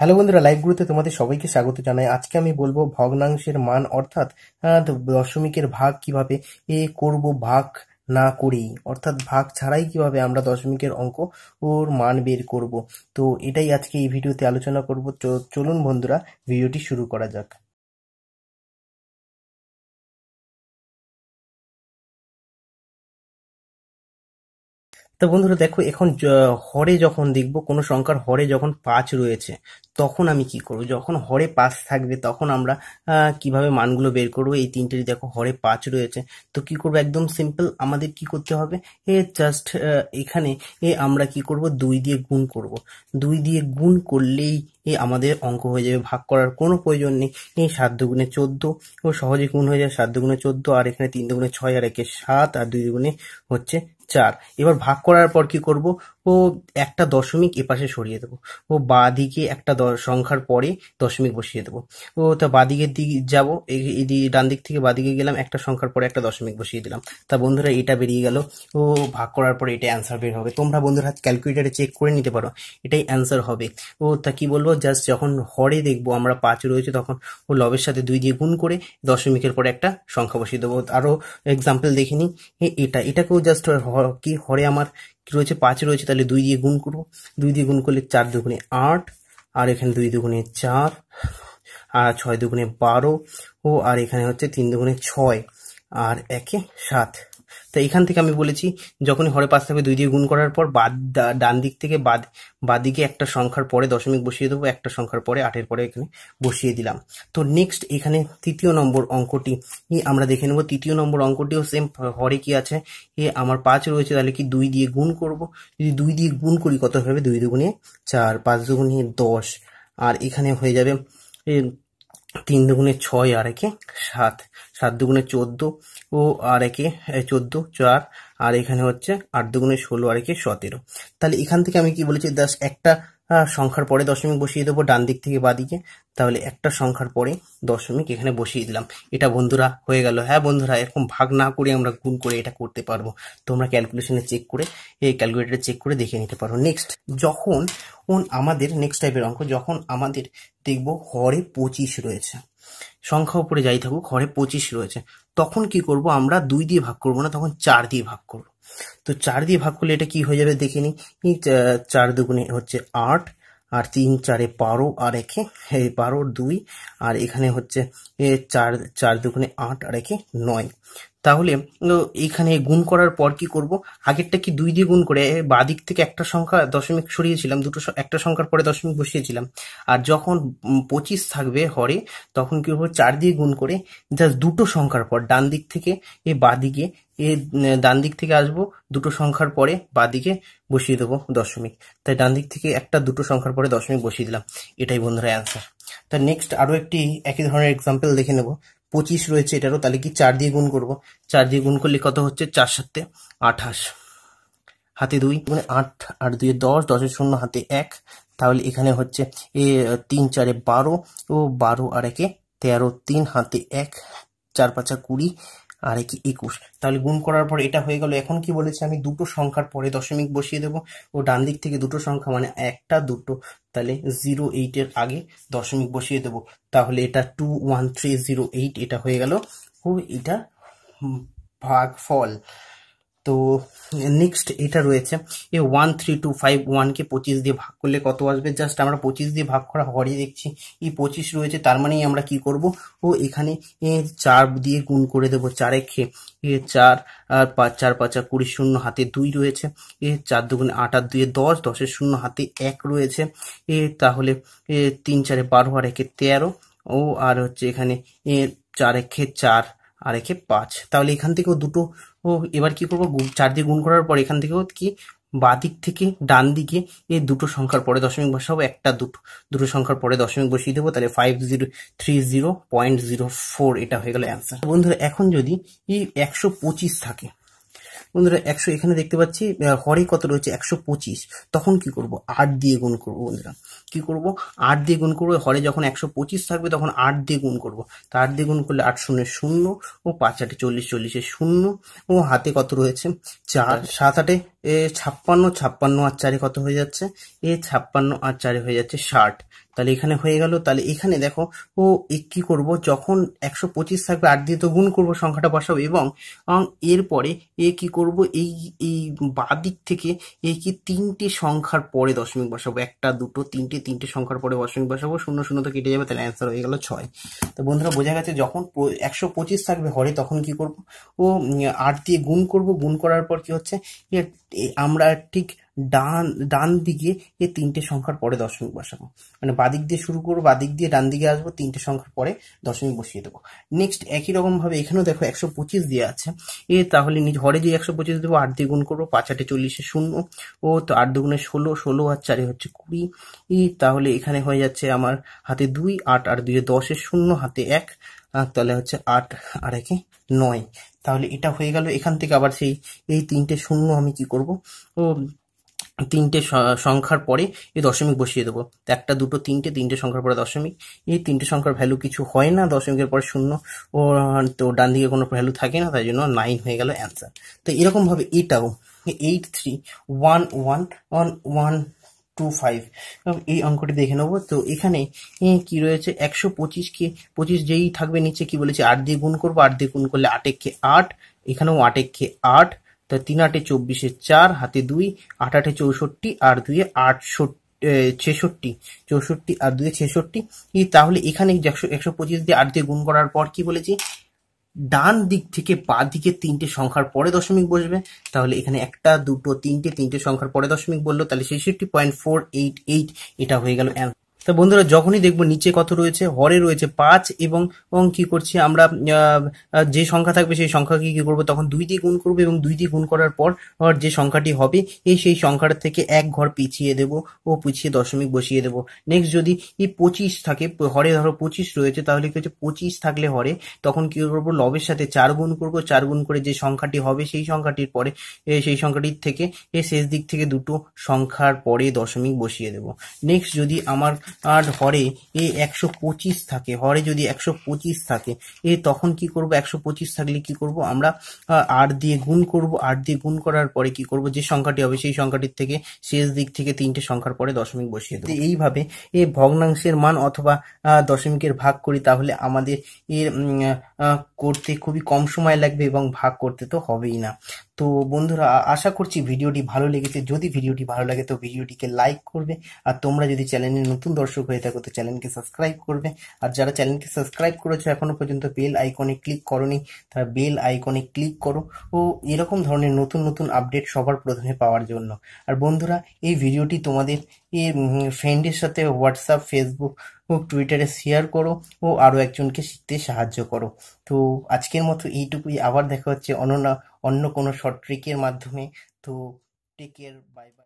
hello বন্ধুরা live গুরুতে তোমাদের সবাইকে স্বাগত জানাই আজকে আমি বলবো ভগ্নাংশের মান অর্থাৎ দশমিকের ভাগ কিভাবে এ করব ভাগ না করেই অর্থাৎ ভাগ ছাড়াই কিভাবে আমরা দশমিকের অঙ্ক ওর মান বের করব তো এটাই আজকে এই ভিডিওতে আলোচনা করব চলুন বন্ধুরা ভিডিওটি শুরু করা যাক তো বন্ধুরা দেখো এখন হরে যখন দেখব কোনো সংখ্যার হরে যখন পাঁচ রয়েছে তখন আমি কি করব যখন হরে পাঁচ থাকবে তখন আমরা কিভাবে মানগুলো বের করব এই তিনটেরই দেখো হরে পাঁচ রয়েছে তো কি করব একদম সিম্পল আমাদের কি করতে হবে এ জাস্ট এখানে এ আমরা কি করব দুই দিয়ে গুণ করব দুই দিয়ে গুণ করলেই এ আমাদের অঙ্ক হয়ে যাবে ভাগ করার কোনো প্রয়োজন নেই এই সাত দুগুণে চোদ্দ ও সহজে গুণ হয়ে যাবে সাত দুগুণে চোদ্দ আর এখানে তিন দুগুণে ছয় আর একে সাত আর দুই দুগুণে হচ্ছে চার এবার ভাগ করার পর কি করব ও একটা দশমিক এপাশে সরিয়ে দেবো ও বাঁ দিকে একটা সংখ্যার পরে দশমিক বসিয়ে দেবো ও তা বাঁ দিকের দিক যাবো ডান দিক থেকে বাঁ দিকে গেলাম একটা সংখ্যার পরে একটা দশমিক বসিয়ে দিলাম তা বন্ধুরা এটা বেরিয়ে গেল ও ভাগ করার পরে এটা অ্যান্সার বের হবে তোমরা বন্ধুরা ক্যালকুলেটারে চেক করে নিতে পারো এটাই অ্যান্সার হবে ও তা কি বলবো জাস্ট যখন হরে দেখবো আমরা পাঁচ রয়েছে তখন ও লবের সাথে দুই দিয়ে গুণ করে দশমিকের পরে একটা সংখ্যা বসিয়ে দেবো আরও এক্সাম্পল দেখিনি এটা এটাকেও জাস্ট কি হরে আমার কি রয়েছে পাঁচ রয়েছে তাহলে দুই দিয়ে গুণ করবো দুই দিয়ে গুণ করলে চার দুগুণে আট আর এখানে দুই দুগুণে চার আর ছয় দুগুণে বারো ও আর এখানে হচ্ছে তিন দুগুণে ছয় আর একে সাত তো এখান থেকে আমি বলেছি যখনই হরে পাঁচ থাকবে দুই দিয়ে গুণ করার পর বাদ ডান দিক থেকে বাদ বাদিকে একটা সংখ্যার পরে দশমিক বসিয়ে দেবো একটা সংখ্যার পরে আটের পরে এখানে বসিয়ে দিলাম তো নেক্সট এখানে তৃতীয় নম্বর অঙ্কটি আমরা দেখে নেব তৃতীয় নম্বর অঙ্কটিও সেম হরে কি আছে এ আমার পাঁচ রয়েছে তাহলে কি দুই দিয়ে গুণ করব যদি দুই দিয়ে গুণ করি কত হবে দুই দুগুণে চার পাঁচ দুগুণে দশ আর এখানে হয়ে যাবে তিন দুগুণে ছয় আর একে সাত সাত দুগুণে চোদ্দ ও আর একে চোদ্দ চার আর এখানে হচ্ছে আট দুগুণে ষোলো আর একে সতেরো তাহলে এখান থেকে আমি কি বলেছি দাস একটা সংখ্যার পরে দশমিক বসিয়ে দেবো ডান দিক থেকে বাদিকে তাহলে একটা সংখ্যার পরে দশমিক এখানে বসিয়ে দিলাম এটা বন্ধুরা হয়ে গেল হ্যাঁ বন্ধুরা এরকম ভাগ না করে আমরা গুণ করে এটা করতে পারবো তোমরা ক্যালকুলেশনে চেক করে এই ক্যালকুলেটারে চেক করে দেখে নিতে পারো নেক্সট যখন আমাদের নেক্সট টাইপের অঙ্ক যখন আমাদের দেখব হরে পঁচিশ রয়েছে সংখ্যা উপরে যাই থাকুক হরে পঁচিশ রয়েছে তখন কি করব আমরা দুই দিয়ে ভাগ করব না তখন চার দিয়ে ভাগ করব তো চার দিয়ে ভাগ করলে এটা কি হয়ে যাবে দেখে নিই চার দুগুণে হচ্ছে আট আর তিন চারে বারো আর একে বারো দুই আর এখানে হচ্ছে চার চার দুগুণে আট আর একে নয় তাহলে এখানে গুণ করার পর কি করব আগেরটা কি দুই দিয়ে গুণ করে বা দিক থেকে একটা সংখ্যা দশমিক সরিয়েছিলাম দুটো একটা সংখ্যার পরে দশমিক বসিয়েছিলাম আর যখন পঁচিশ থাকবে হরে তখন কি হবে চার দিয়ে গুণ করে জাস্ট দুটো সংখ্যার পর ডান দিক থেকে এ বাদিকে এ ডান দিক থেকে আসবো দুটো সংখ্যার পরে বাদিকে বসিয়ে দেবো দশমিক তাই ডান দিক থেকে একটা দুটো সংখ্যার পরে দশমিক বসিয়ে দিলাম এটাই বন্ধুরা অ্যান্সার তা নেক্সট আরও একটি একই ধরনের এক্সাম্পল দেখে নেব পঁচিশ রয়েছে এটারও তাহলে কি চার দিয়ে গুণ করব চার দিয়ে গুণ করলে কত হচ্ছে চার সাথে আঠাশ হাতে দুই মানে আট আট দুই দশ দশের শূন্য হাতে এক তাহলে এখানে হচ্ছে এ তিন চারে বারো ও বারো আর একে তেরো তিন হাতে এক চার পাঁচা কুড়ি আর একে একুশ তাহলে গুণ করার পর এটা হয়ে গেল এখন কি বলেছে আমি দুটো সংখ্যার পরে দশমিক বসিয়ে দেবো ও ডান দিক থেকে দুটো সংখ্যা মানে একটা দুটো তাহলে জিরো এইটের আগে দশমিক বসিয়ে দেব তাহলে এটা two one three zero eight এটা হয়ে গেল খুব এটা ফল তো নেক্সট এটা রয়েছে A one three two five ওয়ানকে পঁচিশ দিয়ে ভাগ করলে কত আসবে জাস্ট আমরা পঁচিশ দিয়ে ভাগ করা হরই দেখছি এই পঁচিশ রয়েছে তার মানেই আমরা কি করব ও এখানে চার দিয়ে গুণ করে দেবো চারে খেয়ে এ চার আর পাঁচ চার পাঁচা কুড়ি শূন্য হাতে দুই রয়েছে এ চার দুগুণে আট আর দুয়ে দশ দশের শূন্য হাতে এক রয়েছে এ তাহলে এ তিন চারে বারো আর একে তেরো ও আর হচ্ছে এখানে এ চারে খেয়ে চার আর একে পাঁচ তাহলে এখান থেকেও দুটো ও এবার কি করবো চার দিয়ে গুণ করার পর এখান থেকেও কি দিক থেকে ডান দিকে এই দুটো সংখ্যার পরে দশমিক বসাবো একটা দুটো দুটো সংখ্যার পরে দশমিক বসিয়ে দেবো তাহলে five zero three zero point zero four এটা হয়ে গেল অ্যান্সার বন্ধুরা এখন যদি এই একশো পঁচিশ থাকে বন্ধুরা একশো এখানে দেখতে পাচ্ছি হরে কত রয়েছে একশো পঁচিশ তখন কি করব আট দিয়ে গুণ করব বন্ধুরা কি করব আট দিয়ে গুণ করবো হরে যখন একশো পঁচিশ থাকবে তখন আট দিয়ে গুণ করব তা আট দিয়ে গুণ করলে আট শূন্য শূন্য ও পাঁচ আটে চল্লিশ চল্লিশে শূন্য ও হাতে কত রয়েছে চার সাত আটে এ ছাপ্পান্ন ছাপ্পান্ন আর চারে কত হয়ে যাচ্ছে এ ছাপ্পান্ন আর চারে হয়ে যাচ্ছে ষাট তাহলে এখানে হয়ে গেল তাহলে এখানে দেখো ও কি করব যখন একশো পঁচিশ থাকবে আট দিয়ে তো গুণ করবো সংখ্যাটা বসাবো এবং এরপরে এ কি করব এই এই বা দিক থেকে এ কি তিনটি সংখ্যার পরে দশমিক বসাবো একটা দুটো তিনটে তিনটে সংখ্যার পরে দশমিক বসাবো শূন্য শূন্য তো কেটে যাবে তাহলে অ্যান্সার হয়ে গেল ছয় তো বন্ধুরা বোঝা গেছে যখন একশো পঁচিশ থাকবে হরে তখন কি করব ও আট দিয়ে গুণ করব গুণ করার পর কি হচ্ছে আমরা ঠিক ডান ডান দিকে এই তিনটে সংখ্যার পরে দশমিক বসাবো মানে বাদিক দিয়ে শুরু করবো বাদিক দিয়ে ডান দিকে আসবো তিনটে সংখ্যার পরে দশমিক বসিয়ে দেবো নেক্সট একই রকমভাবে এখানেও দেখো একশো পঁচিশ দেওয়া আছে এ তাহলে নিজ হরে যে একশো পঁচিশ দেবো আট দিয়ে গুণ করবো পাঁচ আটে চল্লিশে শূন্য ও তো আট দুগুণে ষোলো ষোলো আর চারে হচ্ছে কুড়ি ই তাহলে এখানে হয়ে যাচ্ছে আমার হাতে দুই আট আর দুইয়ে দশের শূন্য হাতে এক আর তাহলে হচ্ছে আট আর একে নয় তাহলে এটা হয়ে গেল এখান থেকে আবার সেই এই তিনটে শূন্য আমি কি করব ও তিনটে সংখ্যার পরে এই দশমিক বসিয়ে দেবো একটা দুটো তিনটে তিনটে সংখ্যার পরে দশমিক এই তিনটে সংখ্যার ভ্যালু কিছু হয় না দশমিকের পরে শূন্য ও তো ডান দিকে কোনো ভ্যালু থাকে না তাই জন্য নাইন হয়ে গেল অ্যান্সার তো এরকমভাবে এটাও eight three one one one one two five এই অঙ্কটি দেখে নেবো তো এখানে কি রয়েছে একশো পঁচিশকে পঁচিশ যেই থাকবে নিচে কি বলেছে আট দিয়ে গুণ করবো আট দিয়ে গুণ করলে আটেককে আট এখানেও আটেককে আট তা তিন আটে চব্বিশে চার হাতে দুই আট আটে চৌষট্টি আর দুয়ে আটষট্টি ছেষট্টি চৌষট্টি আর দুয়ে ছেষট্টি তাহলে এখানে একশো একশো পঁচিশ দিয়ে আট দিয়ে গুণ করার পর কি বলেছি ডান দিক থেকে বা দিকে তিনটে সংখ্যার পরে দশমিক বসবে তাহলে এখানে একটা দুটো তিনটে তিনটে সংখ্যার পরে দশমিক বললো তাহলে সেষট্টি পয়েন্ট ফোর এইট এইট এটা হয়ে গেল তা বন্ধুরা যখনই দেখব নিচে কত রয়েছে হরে রয়েছে পাঁচ এবং এবং কি করছি আমরা যে সংখ্যা থাকবে সেই সংখ্যাকে কী করব তখন দুই দিয়ে গুণ করবো এবং দুই দিয়ে গুণ করার পর যে সংখ্যাটি হবে এই সেই সংখ্যাটার থেকে এক ঘর পিছিয়ে দেব ও পিছিয়ে দশমিক বসিয়ে দেব নেক্সট যদি এই পঁচিশ থাকে হরে ধরো পঁচিশ রয়েছে তাহলে কী হচ্ছে পঁচিশ থাকলে হরে তখন কী করবো লবের সাথে চার গুণ করবো চার গুণ করে যে সংখ্যাটি হবে সেই সংখ্যাটির পরে সেই সংখ্যাটির থেকে এ শেষ দিক থেকে দুটো সংখ্যার পরে দশমিক বসিয়ে দেবো নেক্সট যদি আমার আর হরে এ একশো পঁচিশ থাকে হরে যদি একশো পঁচিশ থাকে এ তখন কি করব একশো পঁচিশ থাকলে কি করব আমরা আর দিয়ে গুণ করব আর দিয়ে গুণ করার পরে কি করব যে সংখ্যাটি হবে সেই সংখ্যাটির থেকে শেষ দিক থেকে তিনটে সংখ্যার পরে দশমিক বসিয়ে দেবো এইভাবে এ ভগ্নাংশের মান অথবা দশমিকের ভাগ করি তাহলে আমাদের এর করতে খুবই কম সময় লাগবে এবং ভাগ করতে তো হবেই না তো বন্ধুরা আশা করছি ভিডিওটি ভালো লেগেছে যদি ভিডিওটি ভালো লাগে তো ভিডিওটিকে লাইক করবে আর তোমরা যদি চ্যানেলে নতুন দর্শক হয়ে থাকো তো চ্যানেলকে সাবস্ক্রাইব করবে আর যারা চ্যানেলকে সাবস্ক্রাইব করেছো এখনো পর্যন্ত বেল আইকনে ক্লিক করনি তারা বেল আইকনে ক্লিক করো ও এরকম ধরনের নতুন নতুন আপডেট সবার প্রথমে পাওয়ার জন্য আর বন্ধুরা এই ভিডিওটি তোমাদের এই ফ্রেন্ডের সাথে হোয়াটসঅ্যাপ ফেসবুক ও টুইটারে শেয়ার করো ও আরও একজনকে শিখতে সাহায্য করো তো আজকের মতো এইটুকুই আবার দেখা হচ্ছে অন্য অন্য কোনো শর্ট ট্রিকের মাধ্যমে তো টেক কেয়ার বাই বাই